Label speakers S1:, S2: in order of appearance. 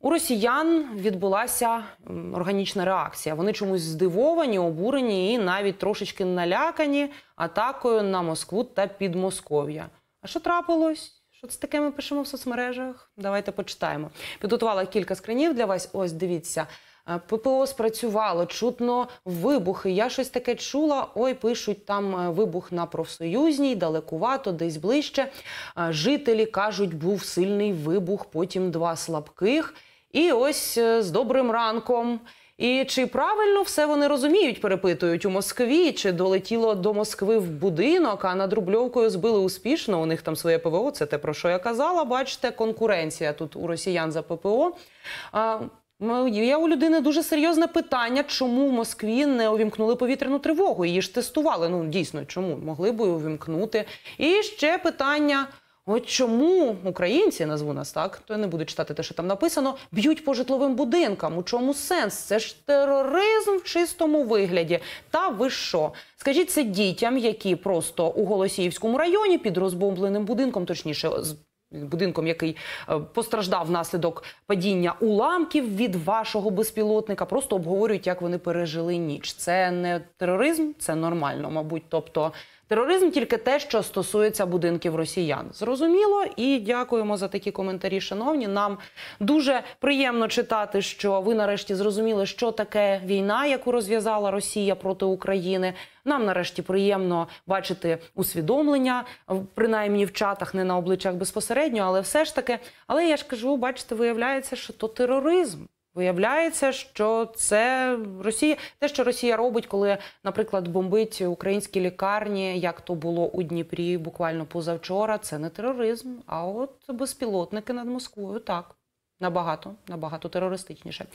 S1: У росіян відбулася органічна реакція. Вони чомусь здивовані, обурені і навіть трошечки налякані атакою на Москву та Підмосков'я. А що трапилось? Що це таке? Ми пишемо в соцмережах. Давайте почитаємо. Підготувала кілька скринів для вас. Ось дивіться. Е, ППО спрацювало, чутно вибухи. Я щось таке чула. Ой, пишуть там е, вибух на профсоюзній, далекувато, десь ближче. Е, жителі кажуть, був сильний вибух, потім два слабких. І ось з добрим ранком. І чи правильно все вони розуміють, перепитують у Москві, чи долетіло до Москви в будинок, а над Рубльовкою збили успішно. У них там своє ПВО, це те про що я казала. Бачите, конкуренція тут у росіян за ППО. Ну, є у людини дуже серйозне питання, чому в Москві не увімкнули повітряну тривогу. Її ж тестували. Ну дійсно, чому могли б увімкнути? І ще питання: от чому українці назву нас так, то я не буду читати те, що там написано, б'ють по житловим будинкам. У чому сенс? Це ж тероризм в чистому вигляді. Та ви що? Скажіть це дітям, які просто у Голосіївському районі під розбомбленим будинком, точніше, Будинком, який е, постраждав внаслідок падіння уламків від вашого безпілотника, просто обговорюють, як вони пережили ніч. Це не тероризм, це нормально, мабуть. Тобто Тероризм тільки те, що стосується будинків росіян. Зрозуміло, і дякуємо за такі коментарі. Шановні, нам дуже приємно читати, що ви нарешті зрозуміли, що таке війна, яку розв'язала Росія проти України. Нам нарешті приємно бачити усвідомлення, принаймні в чатах, не на обличчях безпосередньо, але все ж таки, але я ж кажу, бачите, виявляється, що то тероризм. Виявляється, що це Росія, те, що Росія робить, коли, наприклад, бомбить українські лікарні, як то було у Дніпрі, буквально позавчора, це не тероризм. А от безпілотники над Москвою так набагато, набагато терористичніше.